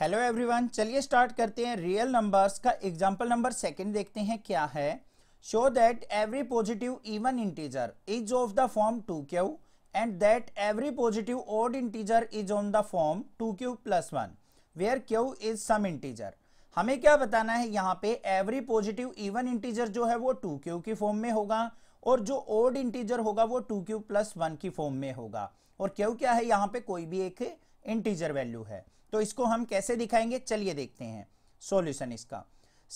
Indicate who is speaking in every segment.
Speaker 1: hello everyone चलिए start करते हैं रियल नंबर्स का एग्जांपल नंबर सेकंड देखते हैं क्या है show that every positive even integer is of the form two q and that every positive odd integer is on the form two q plus one where q is some integer हमें क्या बताना है यहाँ पे every positive even integer जो है वो two Q की फॉर्म में होगा और जो ओड इंटीजर होगा वो टू क्यू प्लस वन की फॉर्म में होगा और क्यू क्या है यहाँ पे कोई भी एक इंटीजर वैल्यू है तो इसको हम कैसे दिखाएंगे चलिए देखते हैं सॉल्यूशन इसका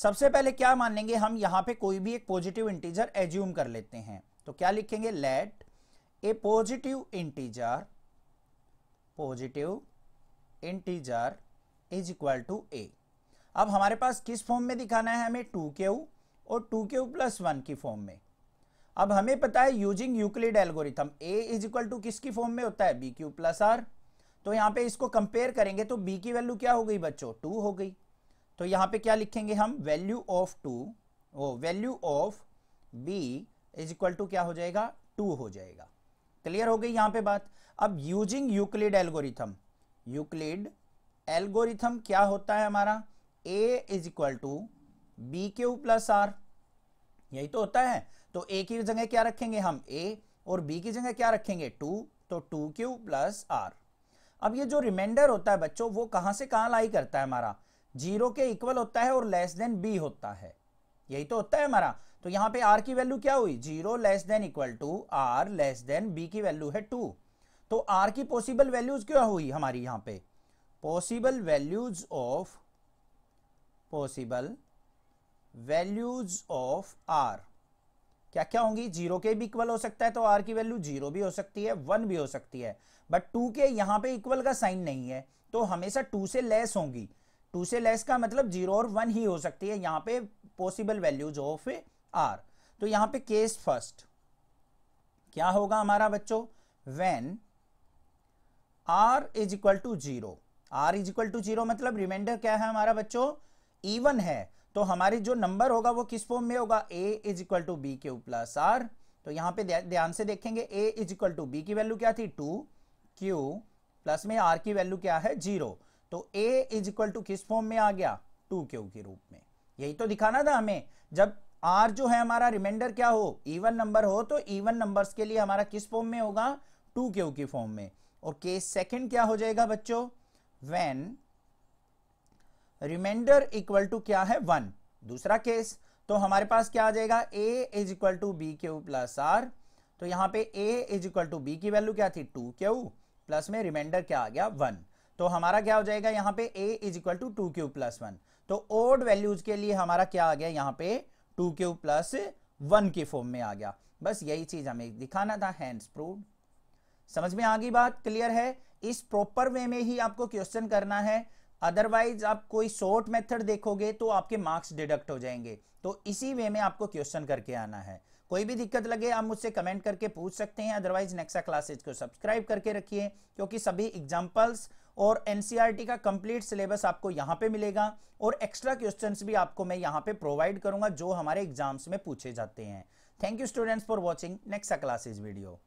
Speaker 1: सबसे पहले क्या मान लेंगे हम यहां पे कोई भी एक पॉजिटिव इंटीजर एज्यूम कर लेते हैं तो क्या लिखेंगे let a positive integer positive integer is equal to a अब हमारे पास किस फॉर्म में दिखाना है हमें टू के और टू के प्लस वन की फॉर्म में अब हमें पता है using Euclid algorithm a is equal to किसकी फॉर्म में होता है बी क्यू प्लस आर तो यहाँ पे इसको कंपेयर करेंगे तो बी की वैल्यू क्या हो गई बच्चों टू हो गई तो यहाँ पे क्या लिखेंगे हम value of two o value of b is equal to क्या हो जाएगा टू हो जाएगा क्लियर हो गई यहाँ पे बात अब using Euclid algorithm Euclid algorithm क्या होता है हमारा a is equal to b q plus r यही तो होता है तो ए की जगह क्या रखेंगे हम ए और बी की जगह क्या रखेंगे टू तो टू क्यू प्लस आर अब ये जो रिमाइंडर होता है बच्चों वो कहां से कहां लाई करता है हमारा जीरो के इक्वल होता है और लेस देन बी होता है यही तो होता है हमारा तो यहाँ पे आर की वैल्यू क्या हुई zero less than equal to r less than b की वैल्यू है टू तो आर की पॉसिबल वैल्यूज क्या हुई हमारी यहाँ पे possible values of possible values of r क्या क्या होंगी जीरो के भी इक्वल हो सकता है तो आर की वैल्यू जीरो भी हो सकती है वन भी हो सकती है बट टू के यहाँ पे इक्वल का साइन नहीं है तो हमेशा टू से लेस होंगी टू से लेस का मतलब जीरो और वन ही हो सकती है यहाँ पे पॉसिबल वैल्यूज ऑफ आर तो यहाँ पे केस फर्स्ट क्या होगा हमारा बच्चों when r is equal to zero r is equal to zero मतलब रिमाइंडर क्या है हमारा बच्चों इवन है तो हमारी जो नंबर होगा वो किस फॉर्म में होगा a is equal to b q plus r तो यहाँ पे ध्यान से देखेंगे a is equal to b की वैल्यू क्या थी टू क्यू प्लस में आर की वैल्यू क्या है जीरो तो ए इज इक्वल टू किस फॉर्म में आ गया टू क्यू के रूप में यही तो दिखाना था हमें जब आर जो है हमारा रिमाइंडर क्या हो इवन नंबर हो तो इवन नंबर के लिए हमारा किस फॉर्म में होगा टू क्यू की फॉर्म में और के सेकेंड क्या हो जाएगा बच्चों वेन रिमाइंडर इक्वल टू क्या है वन दूसरा केस तो हमारे पास क्या आ जाएगा a is equal to b q plus r तो यहाँ पे a is equal to b की वैल्यू क्या थी टू क्यू प्लस में रिमाइंडर क्या आ गया वन तो हमारा क्या हो जाएगा यहाँ पे a is equal to two q plus one तो ओड वैल्यूज के लिए हमारा क्या आ गया यहाँ पे टू क्यू प्लस वन के फॉर्म में आ गया बस यही चीज हमें दिखाना था हैंड्स प्रूव समझ में आ गई बात क्लियर है इस प्रॉपर वे में ही आपको क्वेश्चन करना है अदरवाइज आप कोई शॉर्ट मेथड देखोगे तो आपके मार्क्स डिडक्ट हो जाएंगे तो इसी वे में आपको क्वेश्चन करके आना है कोई भी दिक्कत लगे आप मुझसे कमेंट करके पूछ सकते हैं अदरवाइज नेक्सा क्लासेज को सब्सक्राइब करके रखिए क्योंकि सभी एग्जाम्पल्स और एनसीईआरटी e का कंप्लीट सिलेबस आपको यहाँ पे मिलेगा और एक्स्ट्रा क्वेश्चंस भी आपको मैं यहाँ पे प्रोवाइड करूंगा जो हमारे एग्जाम्स में पूछे जाते हैं thank you students for watching Nexa classes video